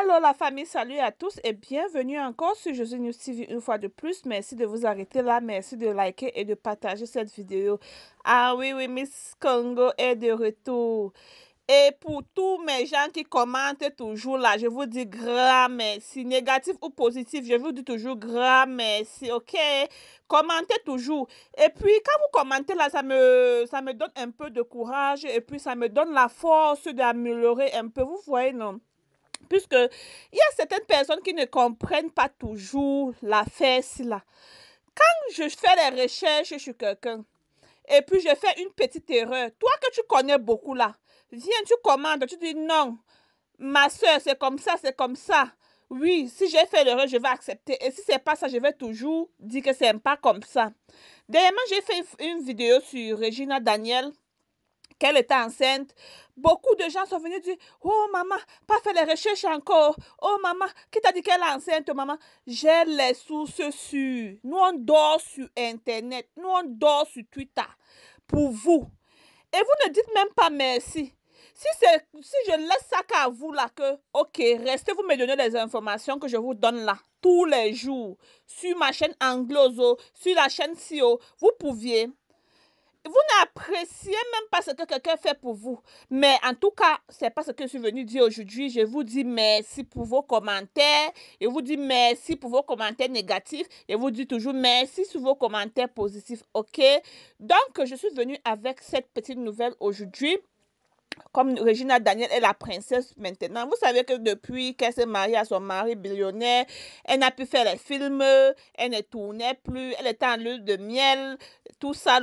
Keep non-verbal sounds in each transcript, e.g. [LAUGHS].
Alors la famille, salut à tous et bienvenue encore sur José News TV une fois de plus. Merci de vous arrêter là, merci de liker et de partager cette vidéo. Ah oui, oui, Miss Congo est de retour. Et pour tous mes gens qui commentent toujours là, je vous dis grand merci. Négatif ou positif, je vous dis toujours grand merci, ok? Commentez toujours. Et puis, quand vous commentez là, ça me, ça me donne un peu de courage et puis ça me donne la force d'améliorer un peu. Vous voyez, non? Puisque il y a certaines personnes qui ne comprennent pas toujours l'affaire là. Quand je fais des recherches sur quelqu'un, et puis je fais une petite erreur, toi que tu connais beaucoup là, viens, tu commandes, tu dis non, ma soeur, c'est comme ça, c'est comme ça. Oui, si j'ai fait l'erreur, je vais accepter. Et si c'est pas ça, je vais toujours dire que c'est pas comme ça. Dernièrement, j'ai fait une vidéo sur Regina Daniel qu'elle était enceinte, beaucoup de gens sont venus dire Oh maman, pas fait les recherches encore. Oh maman, qui t'a dit qu'elle est enceinte, maman J'ai les sources sûres. Nous, on dort sur Internet. Nous, on dort sur Twitter pour vous. Et vous ne dites même pas merci. Si, si je laisse ça qu'à vous là, que, ok, restez, vous me donnez les informations que je vous donne là, tous les jours, sur ma chaîne Anglozo, sur la chaîne SIO, e vous pouviez vous n'appréciez même pas ce que quelqu'un fait pour vous. Mais en tout cas, c'est pas ce que je suis venue dire aujourd'hui. Je vous dis merci pour vos commentaires. Je vous dis merci pour vos commentaires négatifs. Je vous dis toujours merci sur vos commentaires positifs. OK? Donc, je suis venue avec cette petite nouvelle aujourd'hui comme Regina Daniel est la princesse maintenant. Vous savez que depuis qu'elle s'est mariée à son mari billionnaire, elle n'a plus fait les films, elle ne tournait plus, elle était en lieu de miel, tout ça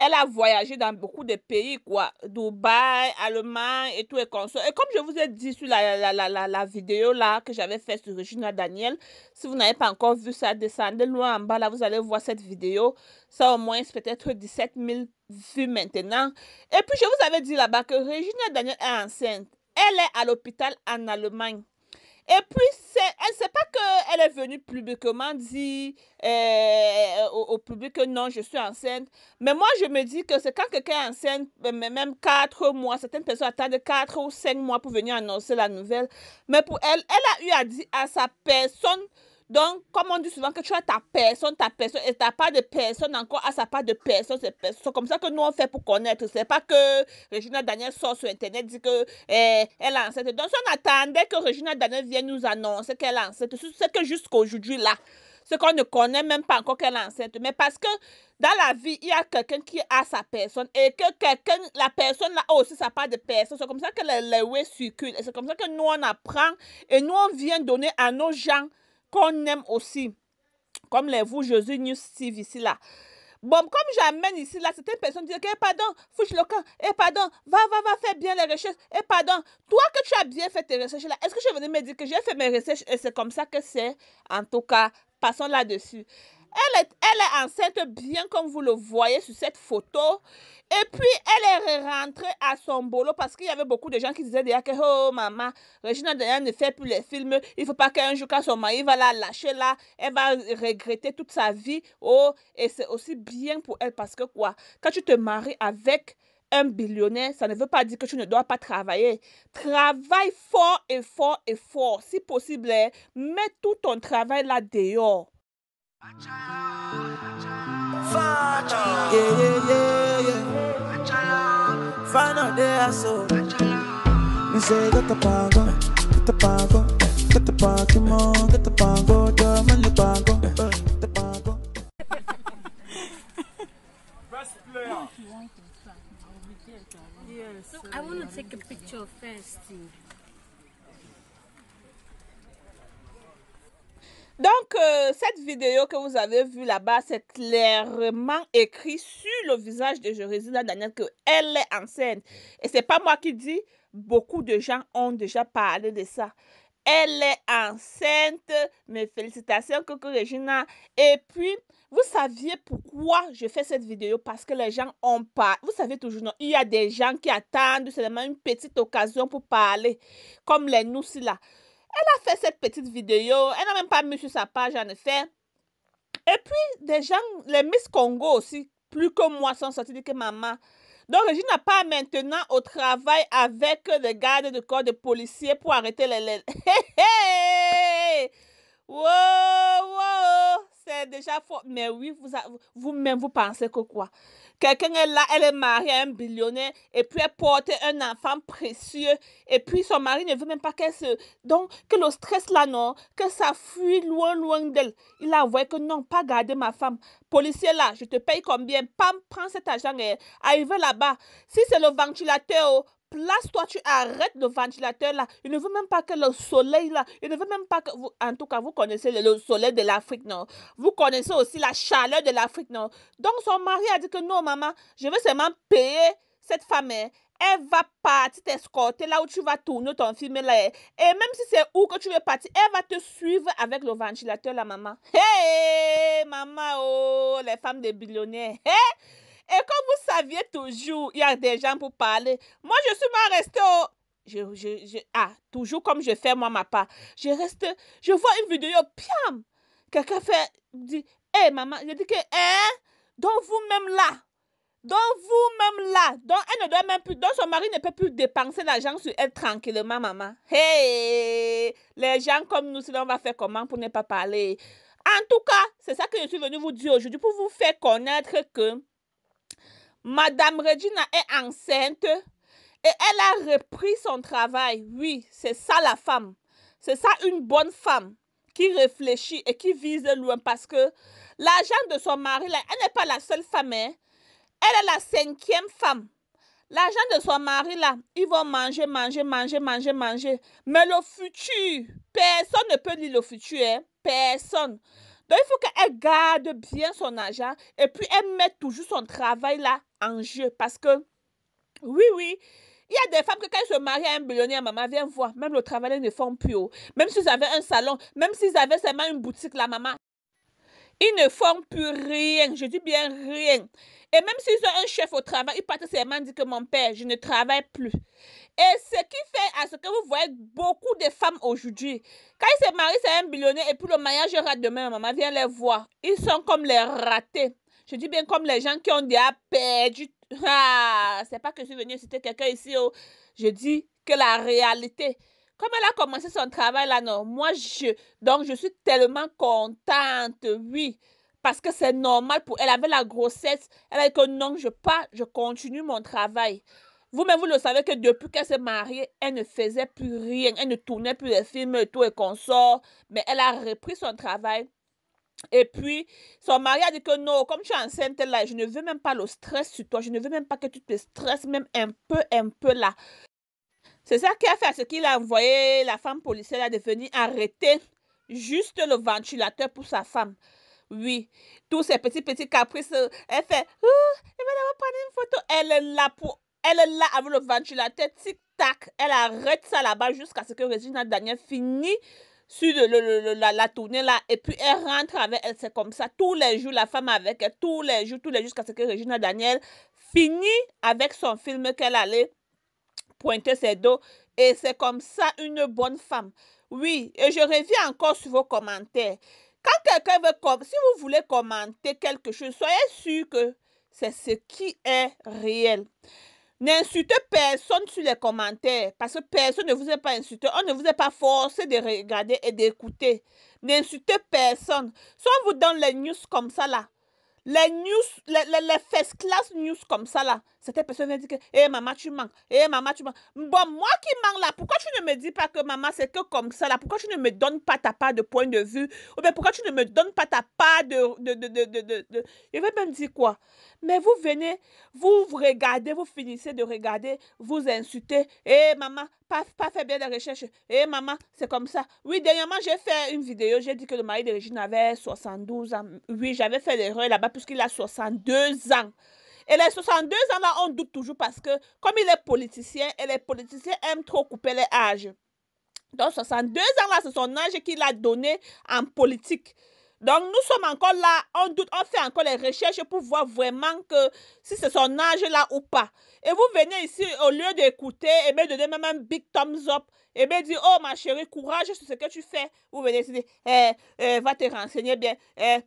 elle a voyagé dans beaucoup de pays, quoi. Dubaï, Allemagne et tout et consoles. Et comme je vous ai dit sur la, vidéo là que j'avais faite sur Regina Daniel, si vous n'avez pas encore vu ça, descendez loin en bas là, vous allez voir cette vidéo. Ça au moins, peut-être 17 000 vues maintenant. Et puis je vous avais dit là-bas que Regina Daniel est enceinte. Elle est à l'hôpital en Allemagne. Et puis, c'est, sait pas qu'elle est venue publiquement dire euh, au, public que non, je suis enceinte. Mais moi, je me dis que c'est quand quelqu'un est enceinte, même quatre mois, certaines personnes attendent quatre ou cinq mois pour venir annoncer la nouvelle. Mais pour elle, elle a eu à dire à sa personne donc, comme on dit souvent que tu as ta personne, ta personne, et ta pas de personne encore à ah, sa part de personne, c'est comme ça que nous on fait pour connaître. C'est pas que Regina Daniel sort sur Internet, dit que eh, elle est enceinte. Donc, si on attendait que Regina Daniel vienne nous annoncer qu'elle est enceinte, c'est que jusqu'aujourd'hui là, ce qu'on ne connaît même pas encore qu'elle est enceinte. Mais parce que dans la vie, il y a quelqu'un qui a sa personne et que quelqu'un, la personne là aussi sa part de personne. C'est comme ça que les, les circulent. C'est comme ça que nous, on apprend et nous, on vient donner à nos gens qu'on aime aussi, comme les vous, Jésus News Steve ici là. Bon, comme j'amène ici, là, certaines personnes disent que, eh, pardon, fouche le camp, et eh, pardon, va, va, va, fais bien les recherches, et eh, pardon, toi que tu as bien fait tes recherches là, est-ce que je venais me dire que j'ai fait mes recherches et c'est comme ça que c'est, en tout cas, passons là-dessus. Elle est, enceinte bien comme vous le voyez sur cette photo. Et puis, elle est rentrée à son boulot parce qu'il y avait beaucoup de gens qui disaient déjà que, oh maman, Regina ne fait plus les films. Il ne faut pas qu'un jour, quand son mari va la lâcher là, elle va regretter toute sa vie. Oh, et c'est aussi bien pour elle parce que quoi, quand tu te maries avec un billionnaire, ça ne veut pas dire que tu ne dois pas travailler. Travaille fort et fort et fort. Si possible, hein. mets tout ton travail là dehors. yeah, yeah, yeah, yeah. so. say, Yes. So I want to take a picture first. Donc, euh, cette vidéo que vous avez vue là-bas, c'est clairement écrit sur le visage de Jérusalem Daniel qu'elle est enceinte. Et c'est pas moi qui dis, beaucoup de gens ont déjà parlé de ça. Elle est enceinte. Mes félicitations, Coco Regina. Et puis, vous saviez pourquoi je fais cette vidéo Parce que les gens ont pas. Vous savez toujours, il y a des gens qui attendent seulement une petite occasion pour parler, comme les nous là. Elle a fait cette petite vidéo. Elle n'a même pas mis sur sa page, en effet. Et puis, des gens, les Miss Congo aussi, plus que moi, sont sortis de que maman. Donc, je n'a pas maintenant au travail avec les gardes de corps de policiers pour arrêter les. lèvres. hé, hé! Wow, wow! Euh, déjà fort Mais oui, vous-même, vous, pensez que quoi Quelqu'un est là, elle est mariée à un billionnaire et puis elle porte un enfant précieux et puis son mari ne veut même pas qu'elle se... Donc, que le stress là, non, que ça fuit loin, loin d'elle. Il a avoué que non, pas garder ma femme. Policier là, je te paye combien Pam, prends cet argent et eh, arrive là-bas. Si c'est le ventilateur, oh, Place-toi, tu arrêtes le ventilateur là. Il ne veut même pas que le soleil là. Il ne veut même pas que En tout cas, vous connaissez le soleil de l'Afrique, non Vous connaissez aussi la chaleur de l'Afrique, non Donc son mari a dit que non, maman, je veux seulement payer cette femme. Hein. Elle va partir t'escorter là où tu vas tourner ton film là. Hein. Et même si c'est où que tu veux partir, elle va te suivre avec le ventilateur là, maman. Hé, hey, maman, oh, les femmes des billionnaires. hé hein. Et comme vous saviez toujours, il y a des gens pour parler. Moi, je suis moins restée au... ah, toujours comme je fais moi ma part. Je reste, je vois une vidéo, piam, quelqu'un fait, dit, hé maman, je dis que, hein, donc vous-même là, donc vous-même là, donc elle ne doit même plus, donc son mari ne peut plus dépenser l'argent sur elle tranquillement, maman. Hé, hey, les gens comme nous, sinon on va faire comment pour ne pas parler. En tout cas, c'est ça que je suis venue vous dire aujourd'hui pour vous faire connaître que Madame Regina est enceinte et elle a repris son travail. Oui, c'est ça la femme. C'est ça une bonne femme qui réfléchit et qui vise loin parce que l'agent de son mari, elle n'est pas la seule femme. Hein. Elle est la cinquième femme. L'argent de son mari, là, ils vont manger, manger, manger, manger, manger. Mais le futur, personne ne peut lire le futur. Hein? Personne. Donc, il faut qu'elle garde bien son argent et puis elle mette toujours son travail là en jeu. Parce que, oui, oui, il y a des femmes que quand elles se marient à un billionnaire, maman vient voir, même le travail ne font plus. Haut. Oh. Même s'ils avaient un salon, même s'ils avaient seulement une boutique, la maman, ils ne font plus rien. Je dis bien rien. Et même s'ils ont un chef au travail, ils partent seulement dire que mon père, je ne travaille plus. Et ce qui fait à ce que vous voyez beaucoup de femmes aujourd'hui, quand ils se marient, c'est un millionnaire et puis le mariage rate demain, maman vient les voir. Ils sont comme les ratés. Je dis bien comme les gens qui ont déjà perdu. Ah, c'est pas que je suis venue citer quelqu'un ici. Oh. Je dis que la réalité, comme elle a commencé son travail là, non, moi je. Donc je suis tellement contente, oui parce que c'est normal pour elle. avait la grossesse, elle a dit que non, je pars, je continue mon travail. Vous-même, vous le savez que depuis qu'elle s'est mariée, elle ne faisait plus rien. Elle ne tournait plus les films et tout et consort. Mais elle a repris son travail. Et puis, son mari a dit que non, comme tu es enceinte là, je ne veux même pas le stress sur toi. Je ne veux même pas que tu te stresses même un peu, un peu là. C'est ça qui a fait ce qu'il a envoyé la femme policière de venir arrêter juste le ventilateur pour sa femme. Oui, tous ces petits, petits caprices, elle fait, oh, il va d'abord prendre une photo. Elle est là pour elle est là avec le ventilateur, tic-tac. Elle arrête ça là-bas jusqu'à ce que Regina Daniel finisse sur la, tournée là et puis elle rentre avec elle. C'est comme ça tous les jours, la femme avec elle, tous les jours, tous les jours, jusqu'à ce que Regina Daniel finisse avec son film qu'elle allait pointer ses dos. Et c'est comme ça une bonne femme. Oui, et je reviens encore sur vos commentaires. Quand quelqu'un veut, si vous voulez commenter quelque chose, soyez sûr que c'est ce qui est réel. N'insultez personne sur les commentaires parce que personne ne vous est pas insulté. On ne vous a pas forcé de regarder et d'écouter. N'insultez personne. Si on vous donne les news comme ça là, les news, les, les, les first class news comme ça là. C'était personne vient dire que, hé eh, maman, tu manques. Hé eh, maman, tu manques. Bon, moi qui manque là, pourquoi tu ne me dis pas que maman, c'est que comme ça là? Pourquoi tu ne me donnes pas ta part de point de vue? Ou bien pourquoi tu ne me donnes pas ta part de. de, de, de, de, de... Je vais même dire quoi? Mais vous venez, vous, regardez, vous finissez de regarder, vous insultez. Hé eh, maman, pas, pas fait bien la recherche. Hé maman, c'est comme ça. Oui, dernièrement, j'ai fait une vidéo, j'ai dit que le mari d'origine avait 72 ans. Oui, j'avais fait l'erreur là-bas qu'il a 62 ans. Et les 62 ans là, on doute toujours parce que comme il est politicien, et les politiciens aiment trop couper les âges. Donc 62 ans là, c'est son âge qu'il a donné en politique. Donc nous sommes encore là, on doute, on fait encore les recherches pour voir vraiment que si c'est son âge là ou pas. Et vous venez ici, au lieu d'écouter, et eh bien donner même un big thumbs up, et eh bien dire, oh ma chérie, courage sur ce que tu fais. Vous venez ici, eh, eh, va te renseigner bien, eh,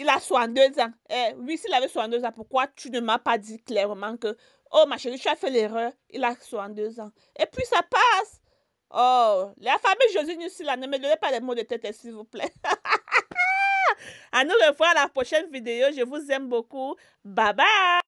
il a 62 ans. Eh, oui, s'il avait 62 ans, pourquoi tu ne m'as pas dit clairement que, oh ma chérie, tu as fait l'erreur, il a 62 ans. Et puis ça passe. Oh, la famille Josine ici, là, ne me donnez pas les mots de tête, s'il vous plaît. [LAUGHS] à nous revoir à la prochaine vidéo. Je vous aime beaucoup. Bye bye.